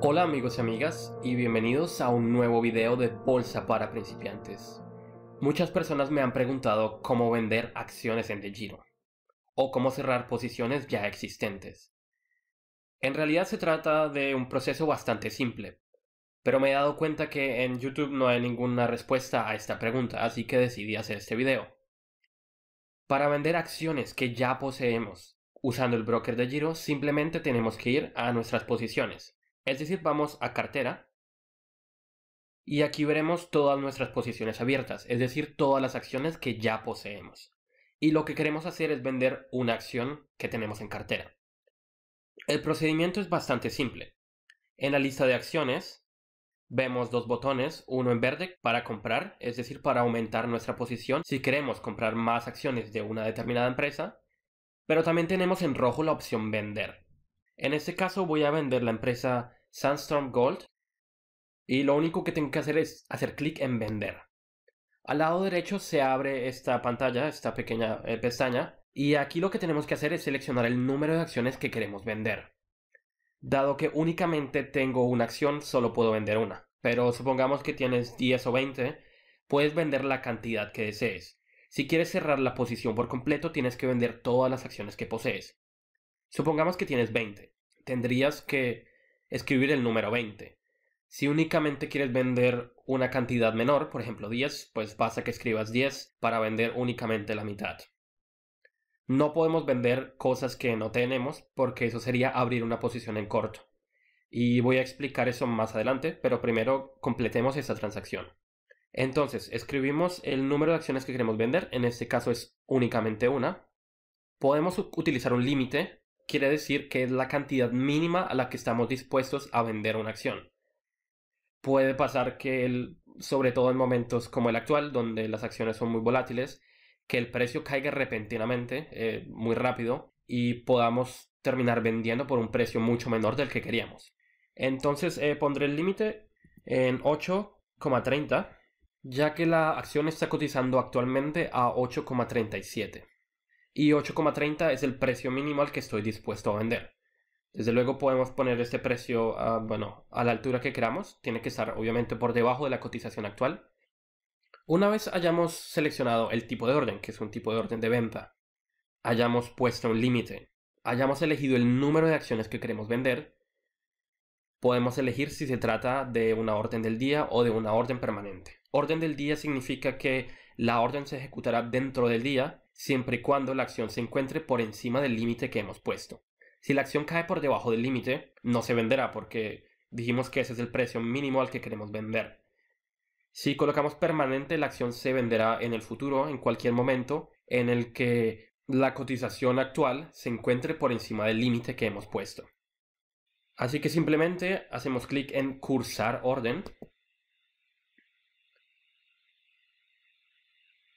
Hola amigos y amigas y bienvenidos a un nuevo video de Bolsa para principiantes. Muchas personas me han preguntado cómo vender acciones en De Giro o cómo cerrar posiciones ya existentes. En realidad se trata de un proceso bastante simple, pero me he dado cuenta que en YouTube no hay ninguna respuesta a esta pregunta, así que decidí hacer este video. Para vender acciones que ya poseemos usando el broker de Giro, simplemente tenemos que ir a nuestras posiciones es decir, vamos a cartera y aquí veremos todas nuestras posiciones abiertas, es decir, todas las acciones que ya poseemos. Y lo que queremos hacer es vender una acción que tenemos en cartera. El procedimiento es bastante simple. En la lista de acciones vemos dos botones, uno en verde para comprar, es decir, para aumentar nuestra posición si queremos comprar más acciones de una determinada empresa, pero también tenemos en rojo la opción vender. En este caso voy a vender la empresa Sandstorm Gold. Y lo único que tengo que hacer es hacer clic en vender. Al lado derecho se abre esta pantalla, esta pequeña eh, pestaña. Y aquí lo que tenemos que hacer es seleccionar el número de acciones que queremos vender. Dado que únicamente tengo una acción, solo puedo vender una. Pero supongamos que tienes 10 o 20, puedes vender la cantidad que desees. Si quieres cerrar la posición por completo, tienes que vender todas las acciones que posees. Supongamos que tienes 20. Tendrías que escribir el número 20. Si únicamente quieres vender una cantidad menor, por ejemplo 10, pues pasa que escribas 10 para vender únicamente la mitad. No podemos vender cosas que no tenemos porque eso sería abrir una posición en corto. Y voy a explicar eso más adelante, pero primero completemos esta transacción. Entonces, escribimos el número de acciones que queremos vender, en este caso es únicamente una. Podemos utilizar un límite quiere decir que es la cantidad mínima a la que estamos dispuestos a vender una acción. Puede pasar que, sobre todo en momentos como el actual, donde las acciones son muy volátiles, que el precio caiga repentinamente, eh, muy rápido, y podamos terminar vendiendo por un precio mucho menor del que queríamos. Entonces eh, pondré el límite en 8,30, ya que la acción está cotizando actualmente a 8,37 y 8,30 es el precio mínimo al que estoy dispuesto a vender. Desde luego podemos poner este precio a, bueno, a la altura que queramos, tiene que estar obviamente por debajo de la cotización actual. Una vez hayamos seleccionado el tipo de orden, que es un tipo de orden de venta, hayamos puesto un límite, hayamos elegido el número de acciones que queremos vender, podemos elegir si se trata de una orden del día o de una orden permanente. Orden del día significa que la orden se ejecutará dentro del día siempre y cuando la acción se encuentre por encima del límite que hemos puesto. Si la acción cae por debajo del límite, no se venderá porque dijimos que ese es el precio mínimo al que queremos vender. Si colocamos permanente, la acción se venderá en el futuro, en cualquier momento en el que la cotización actual se encuentre por encima del límite que hemos puesto. Así que simplemente hacemos clic en cursar orden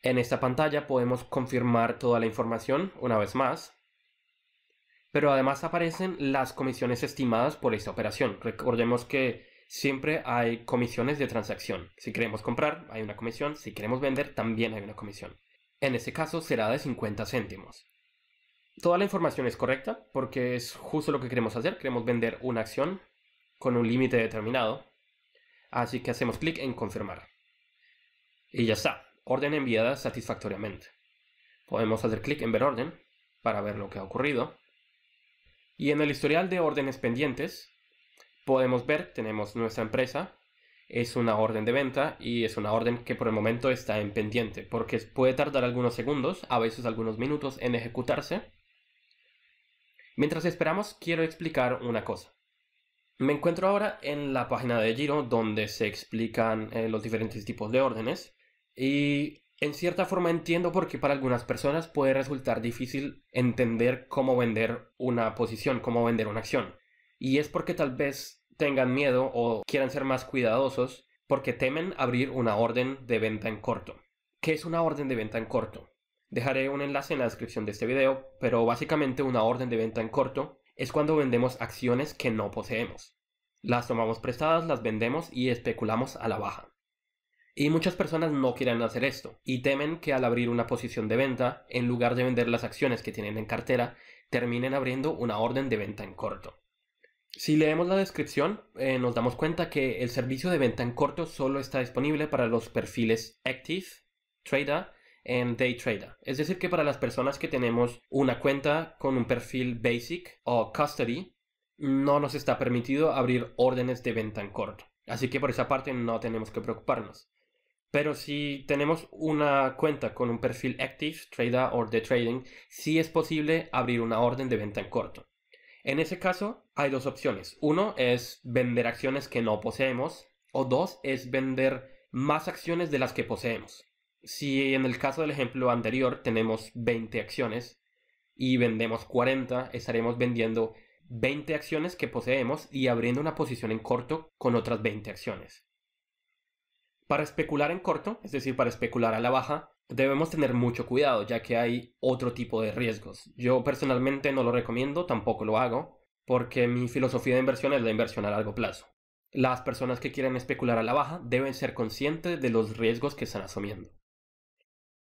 En esta pantalla podemos confirmar toda la información una vez más, pero además aparecen las comisiones estimadas por esta operación. Recordemos que siempre hay comisiones de transacción. Si queremos comprar, hay una comisión. Si queremos vender, también hay una comisión. En este caso será de 50 céntimos. Toda la información es correcta porque es justo lo que queremos hacer. Queremos vender una acción con un límite determinado. Así que hacemos clic en confirmar. Y ya está orden enviada satisfactoriamente. Podemos hacer clic en ver orden para ver lo que ha ocurrido. Y en el historial de órdenes pendientes podemos ver, tenemos nuestra empresa, es una orden de venta y es una orden que por el momento está en pendiente porque puede tardar algunos segundos, a veces algunos minutos en ejecutarse. Mientras esperamos quiero explicar una cosa. Me encuentro ahora en la página de Giro donde se explican eh, los diferentes tipos de órdenes y en cierta forma entiendo por qué para algunas personas puede resultar difícil entender cómo vender una posición, cómo vender una acción. Y es porque tal vez tengan miedo o quieran ser más cuidadosos porque temen abrir una orden de venta en corto. ¿Qué es una orden de venta en corto? Dejaré un enlace en la descripción de este video, pero básicamente una orden de venta en corto es cuando vendemos acciones que no poseemos. Las tomamos prestadas, las vendemos y especulamos a la baja. Y muchas personas no quieren hacer esto y temen que al abrir una posición de venta, en lugar de vender las acciones que tienen en cartera, terminen abriendo una orden de venta en corto. Si leemos la descripción, eh, nos damos cuenta que el servicio de venta en corto solo está disponible para los perfiles Active, Trader y Day Trader. Es decir, que para las personas que tenemos una cuenta con un perfil Basic o Custody, no nos está permitido abrir órdenes de venta en corto. Así que por esa parte no tenemos que preocuparnos. Pero si tenemos una cuenta con un perfil Active, Trader o de Trading, sí es posible abrir una orden de venta en corto. En ese caso, hay dos opciones. Uno es vender acciones que no poseemos o dos es vender más acciones de las que poseemos. Si en el caso del ejemplo anterior tenemos 20 acciones y vendemos 40, estaremos vendiendo 20 acciones que poseemos y abriendo una posición en corto con otras 20 acciones. Para especular en corto, es decir, para especular a la baja, debemos tener mucho cuidado ya que hay otro tipo de riesgos. Yo personalmente no lo recomiendo, tampoco lo hago, porque mi filosofía de inversión es la inversión a largo plazo. Las personas que quieren especular a la baja deben ser conscientes de los riesgos que están asumiendo.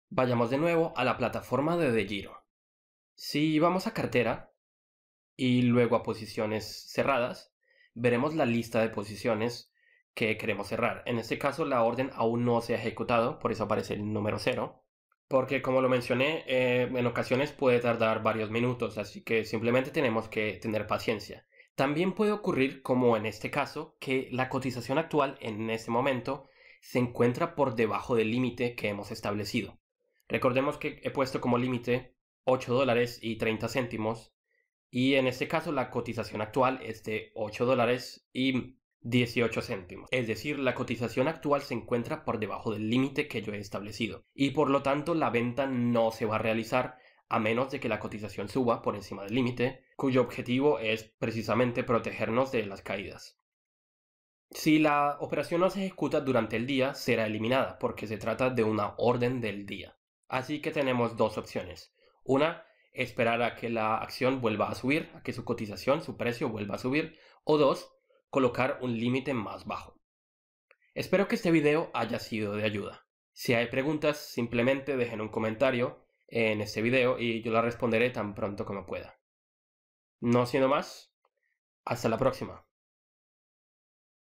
Vayamos de nuevo a la plataforma de De Si vamos a cartera y luego a posiciones cerradas, veremos la lista de posiciones que queremos cerrar. En este caso la orden aún no se ha ejecutado, por eso aparece el número 0. Porque como lo mencioné, eh, en ocasiones puede tardar varios minutos, así que simplemente tenemos que tener paciencia. También puede ocurrir, como en este caso, que la cotización actual en este momento se encuentra por debajo del límite que hemos establecido. Recordemos que he puesto como límite 8 dólares y 30 céntimos y en este caso la cotización actual es de 8 dólares y 18 céntimos. Es decir, la cotización actual se encuentra por debajo del límite que yo he establecido y por lo tanto la venta no se va a realizar a menos de que la cotización suba por encima del límite, cuyo objetivo es precisamente protegernos de las caídas. Si la operación no se ejecuta durante el día, será eliminada porque se trata de una orden del día. Así que tenemos dos opciones. Una, esperar a que la acción vuelva a subir, a que su cotización, su precio vuelva a subir. O dos, colocar un límite más bajo. Espero que este video haya sido de ayuda. Si hay preguntas, simplemente dejen un comentario en este video y yo la responderé tan pronto como pueda. No siendo más, hasta la próxima.